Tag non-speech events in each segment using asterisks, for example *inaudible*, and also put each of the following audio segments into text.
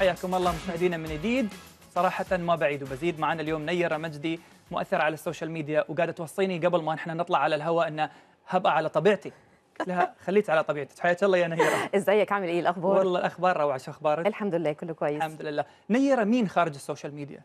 حياكم الله مشاهدينا من جديد صراحة ما بعيد وبزيد معنا اليوم نيرة مجدي مؤثرة على السوشيال ميديا وقاعدة توصيني قبل ما نحن نطلع على الهواء أن هبقى على طبيعتي قلت لها خليك على طبيعتك حياك الله يا نيرة *laughs* ازيك عامل ايه الاخبار؟ والله الاخبار روعة شو اخبارك؟ الحمد لله كله كويس الحمد لله نيرة مين خارج السوشيال ميديا؟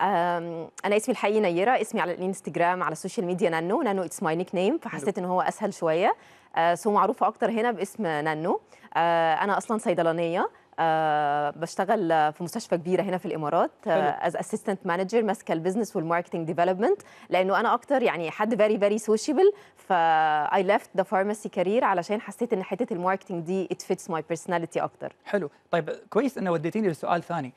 انا اسمي الحقيقي نيره اسمي على الانستجرام على السوشيال ميديا نانو نانو اتس ماي نيك نيم فحسيت ان هو اسهل شويه أه، سو معروفه اكتر هنا باسم نانو أه، انا اصلا صيدلانيه آه، بشتغل في مستشفى كبيره هنا في الامارات از اسيستنت مانجر ماسكه البيزنس والماركتنج ديفلوبمنت لانه انا اكتر يعني حد فيري فيري سوشيبل اي ليفت ذا فارماسي كارير علشان حسيت ان حته الماركتنج دي ات فيتس ماي بيرسوناليتي اكتر حلو طيب كويس انه وديتيني لسؤال ثاني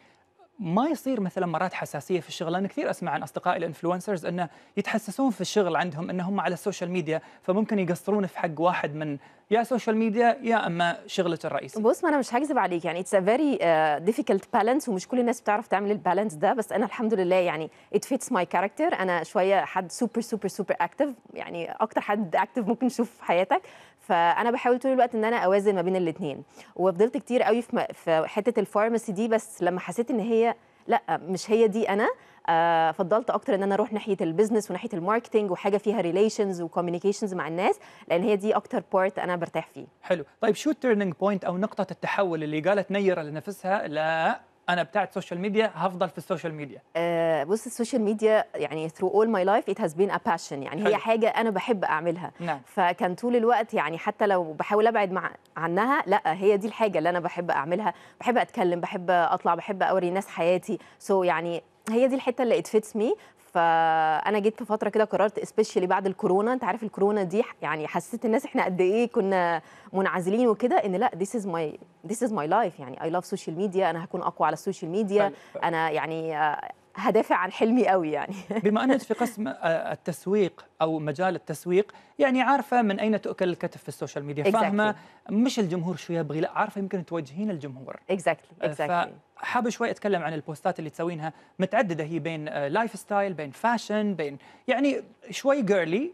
ما يصير مثلا مرات حساسيه في الشغل انا كثير اسمع عن اصدقائي الانفلونسرز انه يتحسسون في الشغل عندهم انهم على السوشيال ميديا فممكن يقصرون في حق واحد من يا سوشيال ميديا يا اما شغلته الرئيسي بص ما انا مش هكذب عليك يعني اتس ا فيري ديفيكلت بالانس ومش كل الناس بتعرف تعمل البالانس ده بس انا الحمد لله يعني ات فيتس ماي كاركتر انا شويه حد سوبر سوبر سوبر اكتف يعني اكتر حد اكتف ممكن تشوف في حياتك فانا بحاول طول الوقت ان انا اوازن ما بين الاثنين وفضلت كتير قوي في حته الفارماسي دي بس لما حسيت ان هي لا مش هي دي انا آه فضلت اكتر ان انا اروح ناحيه البيزنس وناحيه الماركتنج وحاجه فيها ريليشنز وكوميونيكيشنز مع الناس لان هي دي اكتر بارت انا برتاح فيه حلو طيب شو التيرنينج بوينت او نقطه التحول اللي قالت نيره لنفسها لا انا بتاعت سوشيال ميديا هفضل في السوشيال ميديا آه بص السوشيال ميديا يعني ثرو اول ماي لايف ات هاز بين ا باشن يعني حلو. هي حاجه انا بحب اعملها نعم. فكان طول الوقت يعني حتى لو بحاول ابعد مع عنها لا هي دي الحاجه اللي انا بحب اعملها بحب اتكلم بحب اطلع بحب اوري الناس حياتي سو so يعني هي دي الحته اللي اتفتس مي فانا جيت في فتره كده قررت سبيشالي بعد الكورونا انت عارف الكورونا دي يعني حسيت الناس احنا قد ايه كنا منعزلين وكده ان لا ذيس از ماي ذيس از ماي لايف يعني اي لاف سوشيال ميديا انا هكون اقوى على السوشيال طيب، ميديا انا يعني آه هدافع عن حلمي قوي يعني *laughs* بما أنك في قسم آه، التسويق أو مجال التسويق يعني عارفة من أين تؤكل الكتف في السوشيال ميديا exactly. فاهمة مش الجمهور شو يبغي لا عارفة يمكن توجهين الجمهور اكزاكتلي exactly. آه، exactly. حابة شوي أتكلم عن البوستات اللي تسوينها متعددة هي بين لايف آه، ستايل بين فاشن بين يعني شوي جيرلي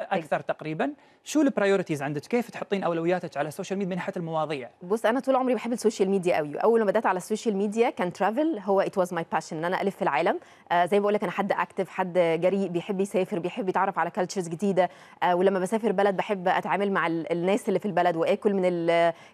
أكثر تقريبا شو البرايورتيز عندك كيف تحطين اولوياتك على السوشيال ميديا من ناحيه المواضيع بص انا طول عمري بحب السوشيال ميديا قوي اول ما بدات على السوشيال ميديا كان ترافل هو ات واز ماي باشن ان انا الف في العالم آه زي ما بقول لك انا حد اكتف حد جريء بيحب يسافر بيحب يتعرف على كالتشرز جديده آه ولما بسافر بلد بحب اتعامل مع الناس اللي في البلد واكل من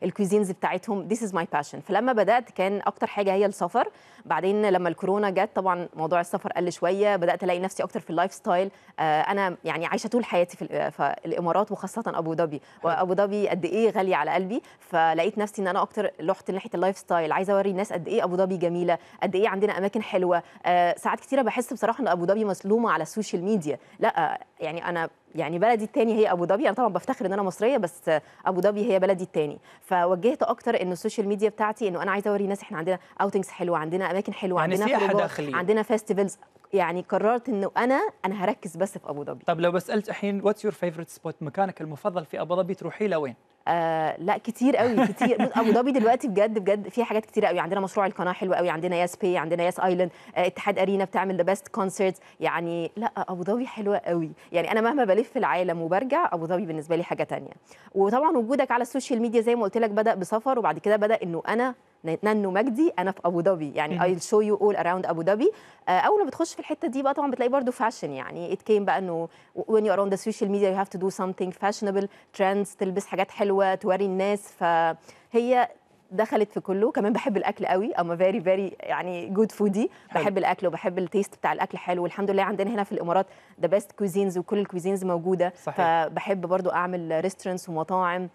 الكوزينز بتاعتهم ذيس از ماي باشن فلما بدات كان اكتر حاجه هي السفر بعدين لما الكورونا جت طبعا موضوع السفر قل شويه بدات الاقي نفسي اكتر في اللايف ستايل آه انا يعني عايشه طول حياتي في آه، الامارات وخاصه ابو ظبي وابو ظبي قد ايه غاليه على قلبي فلقيت نفسي ان انا اكتر رحت ناحيه اللايف ستايل عايزه اوري الناس قد ايه ابو ظبي جميله قد ايه عندنا اماكن حلوه آه ساعات كتيره بحس بصراحه ان ابو ظبي مظلومه على السوشيال ميديا لا يعني انا يعني بلدي الثاني هي ابو ظبي انا طبعا بفتخر ان انا مصريه بس ابو ظبي هي بلدي الثاني فوجهت اكتر ان السوشيال ميديا بتاعتي انه انا عايزه اوري الناس احنا عندنا اوتنجز حلوه عندنا اماكن حلوه يعني عندنا سياحه داخليه عندنا فيستيفلز يعني قررت انه انا انا هركز بس في ابو ظبي طب لو بسالت الحين واتس يور فيفورت سبوت مكانك المفضل في ابو ظبي تروحي لوين آه لا كتير قوي كتير ابو ظبي دلوقتي بجد بجد في حاجات كتير قوي عندنا مشروع القناه حلو قوي عندنا ياس بي عندنا ياس ايلاند آه اتحاد ارينا بتعمل ذا بيست كونسرتس يعني لا ابو ظبي حلوه قوي يعني انا مهما بلف في العالم وبرجع ابو ظبي بالنسبه لي حاجه تانية وطبعا وجودك على السوشيال ميديا زي ما قلت لك بدا بسفر وبعد كده بدا انه انا نانو مجدي انا في ابو ظبي يعني اي شو يو اول اراوند ابو ظبي آه، اول ما بتخش في الحته دي بقى طبعا بتلاقي برضو فاشن يعني ات كيم بقى انه وين يو اراوند ذا سوشيال ميديا يو هاف تو دو سمثينج فاشنبل ترندز تلبس حاجات حلوه توري الناس فهي دخلت في كله كمان بحب الاكل قوي اما فيري فيري يعني جود فودي بحب الاكل وبحب التيست بتاع الاكل حلو والحمد لله عندنا هنا في الامارات ذا بيست كوزينز وكل الكوزينز موجوده صحيح. فبحب برضو اعمل ريستورنتس ومطاعم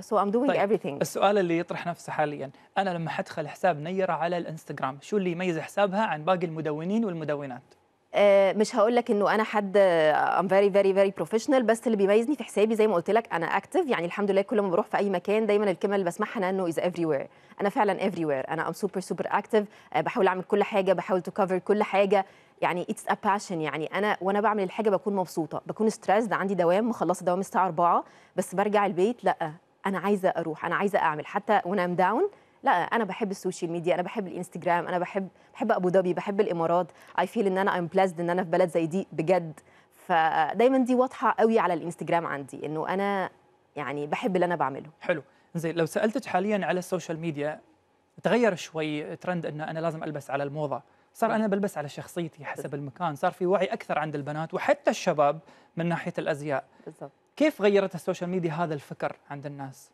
سو ام دوينج everything السؤال اللي يطرح نفسه حاليا انا لما حدخل حساب نيره على الانستغرام شو اللي يميز حسابها عن باقي المدونين والمدونات آه، مش هقول لك انه انا حد ام فيري فيري فيري بروفيشنال بس اللي بيميزني في حسابي زي ما قلت لك انا اكتف يعني الحمد لله كل ما بروح في اي مكان دايما الكلمه اللي بسمعها انا انه از افري وير انا فعلا افري وير انا ام سوبر سوبر اكتف بحاول اعمل كل حاجه بحاول تو كفر كل حاجه يعني اتس ا باشن يعني انا وانا بعمل الحاجه بكون مبسوطه بكون ستريسد عندي دوام مخلصه دوام الساعه 4 بس برجع البيت لا انا عايزه اروح انا عايزه اعمل حتى وانا ام داون لا انا بحب السوشيال ميديا انا بحب الانستجرام انا بحب بحب ابو ظبي بحب الامارات اي فيل ان انا ام بلاسد ان انا في بلد زي دي بجد فدايما دي واضحه قوي على الانستجرام عندي انه انا يعني بحب اللي انا بعمله حلو زين لو سالتك حاليا على السوشيال ميديا تغير شوي ترند ان انا لازم البس على الموضه صار انا بلبس على شخصيتي حسب المكان صار في وعي اكثر عند البنات وحتى الشباب من ناحيه الازياء بالضبط كيف غيرت السوشيال ميديا هذا الفكر عند الناس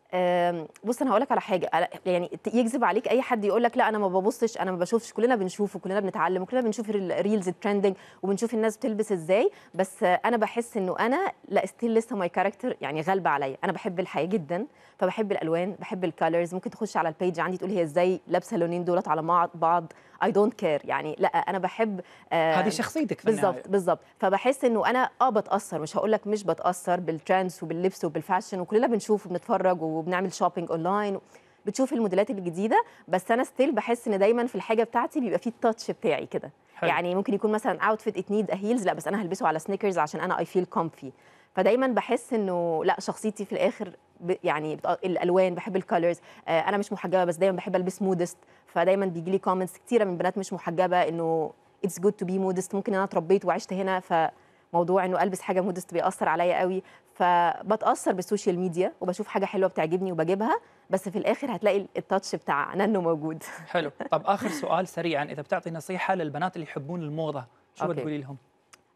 بص انا هقول لك على حاجه يعني يكذب عليك اي حد يقول لك لا انا ما ببصش انا ما بشوفش كلنا بنشوف وكلنا بنتعلم وكلنا بنشوف الريلز الترندنج وبنشوف الناس بتلبس ازاي بس انا بحس انه انا لا ستيل لسه ماي كاركتر يعني غالبه عليا انا بحب الحياه جدا فبحب الالوان بحب الكالرز ممكن تخش على البيج عندي تقول هي ازاي لابسه اللونين دولت على بعض اي دونت كير يعني لا انا بحب هذه شخصيتك بالظبط بالظبط فبحس انه انا اه بتاثر مش هقول لك مش بتاثر بالترندز وباللبس وبالفاشن وكلنا بنشوف وبنتفرج وبنعمل شوبينج اونلاين بتشوف الموديلات الجديده بس انا ستيل بحس ان دايما في الحاجه بتاعتي بيبقى فيه التاتش بتاعي كده يعني ممكن يكون مثلا اوتفيت ات نيد هيلز لا بس انا هلبسه على سنيكرز عشان انا اي فيل كومفي فدايما بحس انه لا شخصيتي في الاخر يعني الالوان بحب الكالرز آه، انا مش محجبه بس دايما بحب البس مودست فدايما بيجي لي كومنتس كتيره من بنات مش محجبه انه اتس جود تو بي مودست ممكن انا اتربيت وعشت هنا ف موضوع انه البس حاجه مودست بيأثر عليا قوي فبتاثر بالسوشيال ميديا وبشوف حاجه حلوه بتعجبني وبجيبها بس في الاخر هتلاقي التاتش بتاع نانو موجود حلو طب اخر سؤال سريعا اذا بتعطي نصيحه للبنات اللي يحبون الموضه شو بتقولي لهم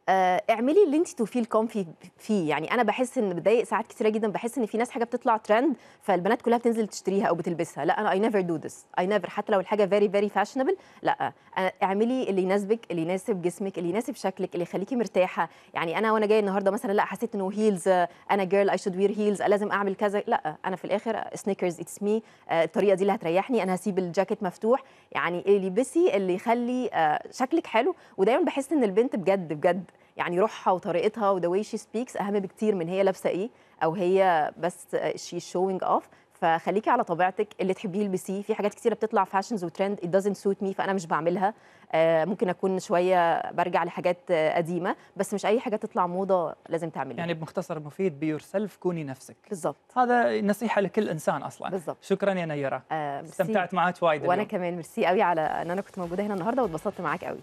آه، اعملي اللي انت تو فيل كومفي فيه يعني انا بحس ان بتضايق ساعات كتيره جدا بحس ان في ناس حاجه بتطلع ترند فالبنات كلها بتنزل تشتريها او بتلبسها لا انا اي نيفر دو ذس اي نيفر حتى لو الحاجه فيري فيري فاشنبل لا آه، اعملي اللي يناسبك اللي يناسب جسمك اللي يناسب شكلك اللي يخليكي مرتاحه يعني انا وانا جايه النهارده مثلا لا حسيت انه هيلز آه، انا جيرل اي شود وير هيلز لازم اعمل كذا لا انا في الاخر سنيكرز اتس مي الطريقه دي اللي هتريحني انا هسيب الجاكيت مفتوح يعني اللي لبسي اللي يخلي شكلك حلو ودايما بحس ان البنت بجد بجد يعني روحها وطريقتها وذا واي شي سبيكس اهم بكتير من هي لابسه ايه او هي بس شي شوينج اوف فخليكي على طبيعتك اللي تحبيه البسيه في حاجات كتيره بتطلع فاشنز وترند ات دازنت سوت مي فانا مش بعملها آه، ممكن اكون شويه برجع لحاجات قديمه بس مش اي حاجه تطلع موضه لازم تعمليها يعني بمختصر مفيد بيور سيلف كوني نفسك بالظبط هذا نصيحه لكل انسان اصلا بالظبط شكرا يا نيره آه استمتعت معك وايد وانا اليوم. كمان ميرسي قوي على ان انا كنت موجوده هنا النهارده واتبسطت معاك قوي